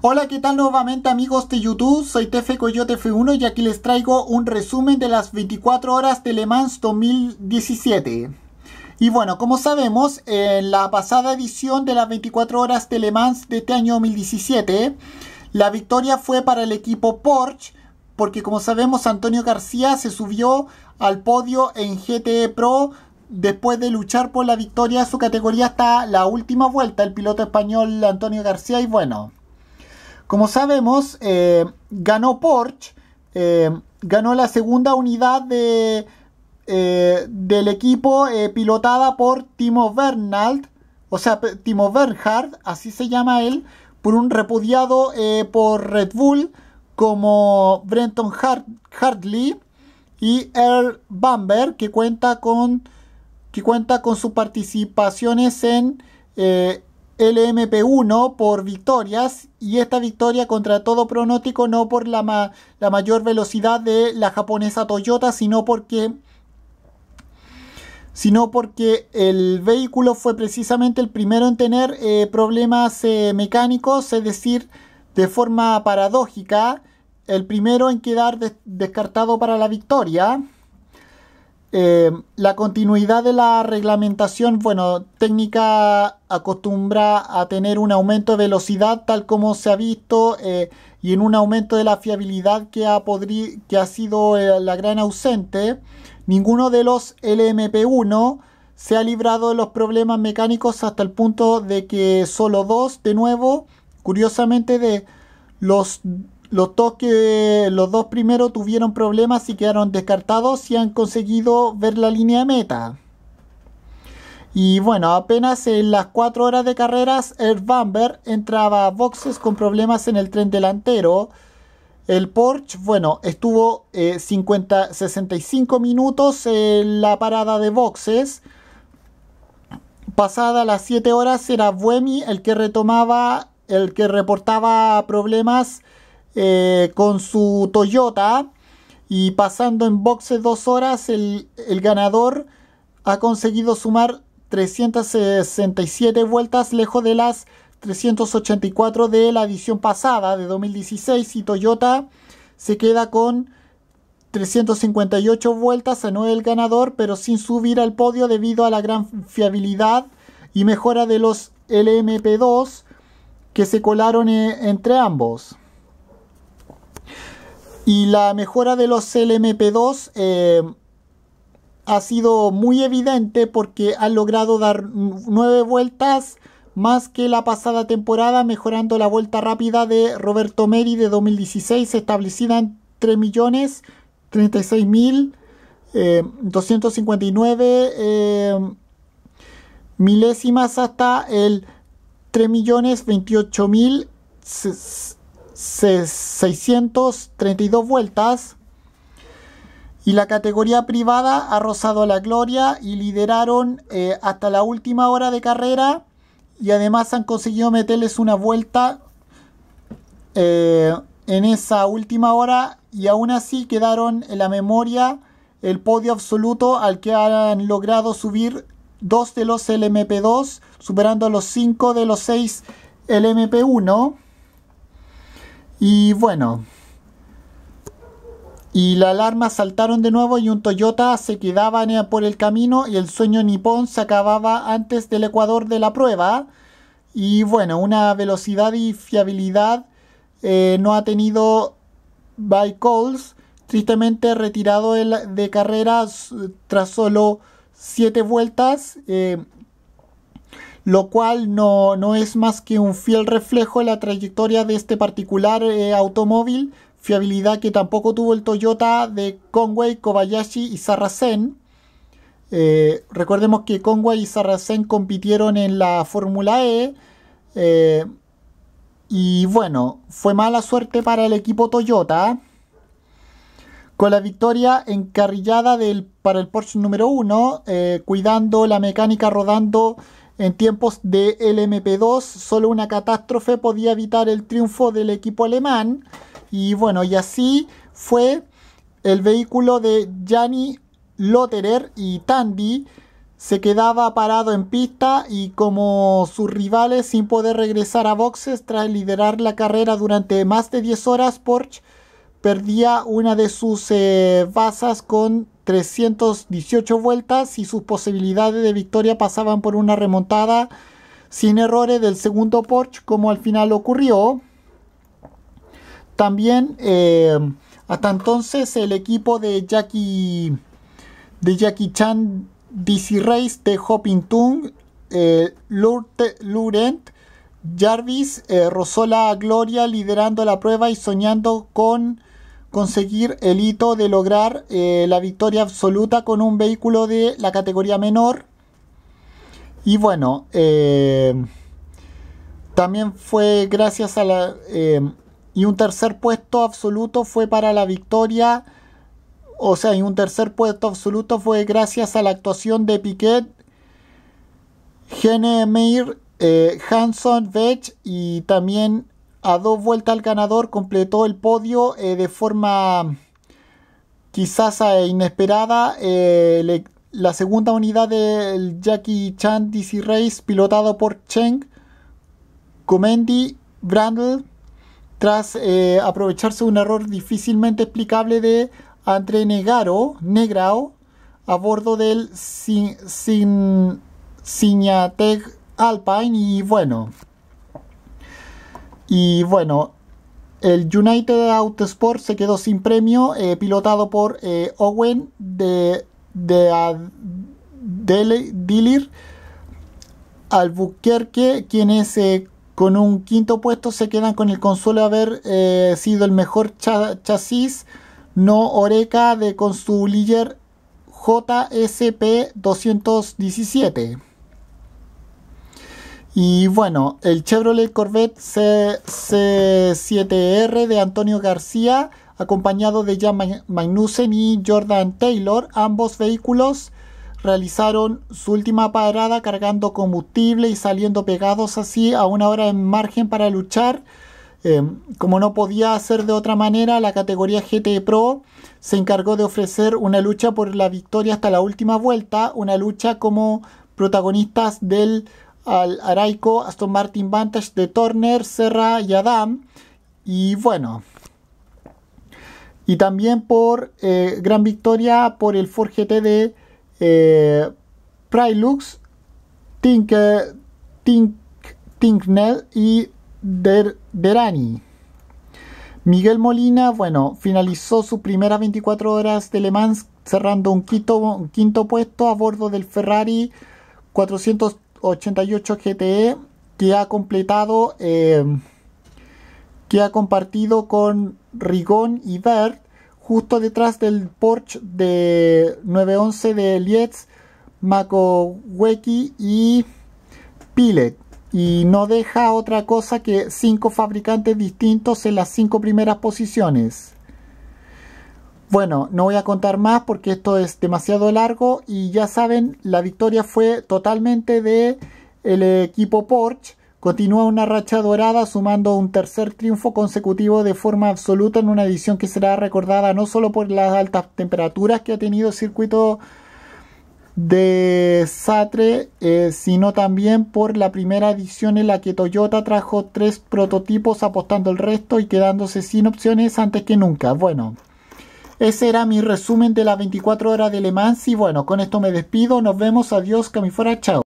Hola, ¿qué tal nuevamente amigos de YouTube? Soy Tefe Coyote F1 y aquí les traigo un resumen de las 24 horas de Le Mans 2017. Y bueno, como sabemos, en la pasada edición de las 24 horas de Le Mans de este año 2017, la victoria fue para el equipo Porsche, porque como sabemos, Antonio García se subió al podio en GTE Pro después de luchar por la victoria de su categoría hasta la última vuelta, el piloto español Antonio García, y bueno. Como sabemos, eh, ganó Porsche, eh, ganó la segunda unidad de, eh, del equipo pilotada por Timo Bernhardt, o sea, Timo Bernhard, así se llama él, por un repudiado por Red Bull como Brenton Hartley y Earl Bamber, que cuenta con, que cuenta con sus participaciones en LMP1 por victorias y esta victoria contra todo pronóstico no por la, la mayor velocidad de la japonesa Toyota, sino porque sino porque el vehículo fue precisamente el primero en tener eh, problemas eh, mecánicos, es decir, de forma paradójica, el primero en quedar descartado para la victoria. Eh, la continuidad de la reglamentación, bueno, técnica acostumbra a tener un aumento de velocidad tal como se ha visto eh, y en un aumento de la fiabilidad que ha, que ha sido eh, la gran ausente. Ninguno de los LMP1 se ha librado de los problemas mecánicos hasta el punto de que solo dos, de nuevo, curiosamente de los los dos, los dos primeros tuvieron problemas y quedaron descartados y han conseguido ver la línea meta. Y bueno, apenas en las 4 horas de carreras, el Bamber entraba a boxes con problemas en el tren delantero. El Porsche, bueno, estuvo 50, eh, 65 minutos en la parada de boxes. Pasada las 7 horas era Buemi el que retomaba, el que reportaba problemas eh, con su Toyota y pasando en boxe dos horas, el, ganador ha conseguido sumar 367 vueltas lejos de las 384 de la edición pasada de 2016 y Toyota se queda con 358 vueltas a no el ganador pero sin subir al podio debido a la gran fiabilidad y mejora de los LMP2 que se colaron eh, entre ambos. Y la mejora de los LMP2 eh, ha sido muy evidente porque han logrado dar nueve vueltas más que la pasada temporada, mejorando la vuelta rápida de Roberto Meri de 2016, establecida en 3.036.259 eh, eh, milésimas hasta el 3.028.000 632 vueltas. Y la categoría privada ha rozado la gloria y lideraron eh, hasta la última hora de carrera. Y además han conseguido meterles una vuelta eh, en esa última hora. Y aún así quedaron en la memoria el podio absoluto al que han logrado subir dos de los LMP2, superando los cinco de los seis LMP1. Y bueno. Y la alarma saltaron de nuevo y un Toyota se quedaba por el camino y el sueño nipón se acababa antes del ecuador de la prueba. Y bueno, una velocidad y fiabilidad eh, no ha tenido by tristemente retirado de, carreras tras solo 7 vueltas. Eh, lo cual no, es más que un fiel reflejo en la trayectoria de este particular eh, automóvil, fiabilidad que tampoco tuvo el Toyota de Conway, Kobayashi y Sarracen. Eh, recordemos que Conway y Sarracen compitieron en la Fórmula E. Eh, y bueno, fue mala suerte para el equipo Toyota. Con la victoria encarrillada del, para el Porsche número 1, cuidando la mecánica rodando en tiempos de LMP2, solo una catástrofe podía evitar el triunfo del equipo alemán. Y bueno, y así fue el vehículo de Jani Lotterer y Tandy se quedaba parado en pista y como sus rivales sin poder regresar a boxes tras liderar la carrera durante más de 10 horas, Porsche perdía una de sus eh, basas con 318 vueltas y sus posibilidades de victoria pasaban por una remontada sin errores del segundo Porsche como al final ocurrió. También eh, hasta entonces el equipo de Jackie, de Jackie Chan DC Race de Hoppington, eh, Lurent, Jarvis eh, Rosola rozó la gloria liderando la prueba y soñando con conseguir el hito de lograr eh, la victoria absoluta con un vehículo de la categoría menor. Y bueno, eh, también fue gracias a la... Eh, y un tercer puesto absoluto fue para la victoria. O sea, y un tercer puesto absoluto fue gracias a la actuación de Piquet, Gene Meir, Hanson, Vech y también a dos vueltas al ganador, completó el podio eh, de forma mm, quizás eh, inesperada. Eh, la segunda unidad del Jackie Chan DC Race, pilotado por Cheng, Comendi, Brandl, tras aprovecharse un error difícilmente explicable de André Negaro, Negrao, a bordo del Sin, Signatec Alpine y bueno. Y bueno, el United Autosport se quedó sin premio, eh, pilotado por eh, Owen de, de, Albuquerque, quienes eh, con un quinto puesto se quedan con el consuelo de haber sido el mejor chasis, no Oreca de con su líder JSP 217. Y bueno, el Chevrolet Corvette C 7 r de Antonio García, acompañado de Jan Magnussen y Jordan Taylor, ambos vehículos realizaron su última parada cargando combustible y saliendo pegados así a una hora en margen para luchar. Em, como no podía hacer de otra manera, la categoría GT Pro se encargó de ofrecer una lucha por la victoria hasta la última vuelta, una lucha como protagonistas del al Araico, Aston Martin Vantage de Turner, Serra y Adam. Y bueno. Y también por eh, gran victoria por el Ford GT de eh, Prilux Prylux, Tink, eh, Tink, Tinknell y Derani. Miguel Molina, bueno, finalizó su primera 24 horas de Le Mans cerrando un quinto, un quinto puesto a bordo del Ferrari 400 88 GTE que ha completado, em, que ha compartido con Rigón y Bert justo detrás del Porsche de 911 de Lietz, Makoweki y Pilet. Y no deja otra cosa que cinco fabricantes distintos en las cinco primeras posiciones. Bueno, no voy a contar más porque esto es demasiado largo y ya saben, la victoria fue totalmente de el equipo Porsche. Continúa una racha dorada sumando un tercer triunfo consecutivo de forma absoluta en una edición que será recordada no solo por las altas temperaturas que ha tenido el circuito de Satre, eh, sino también por la primera edición en la que Toyota trajo tres prototipos apostando el resto y quedándose sin opciones antes que nunca. Bueno, ese era mi resumen de las 24 horas de Le Mans y bueno, con esto me despido, nos vemos, adiós, que me fuera, chao.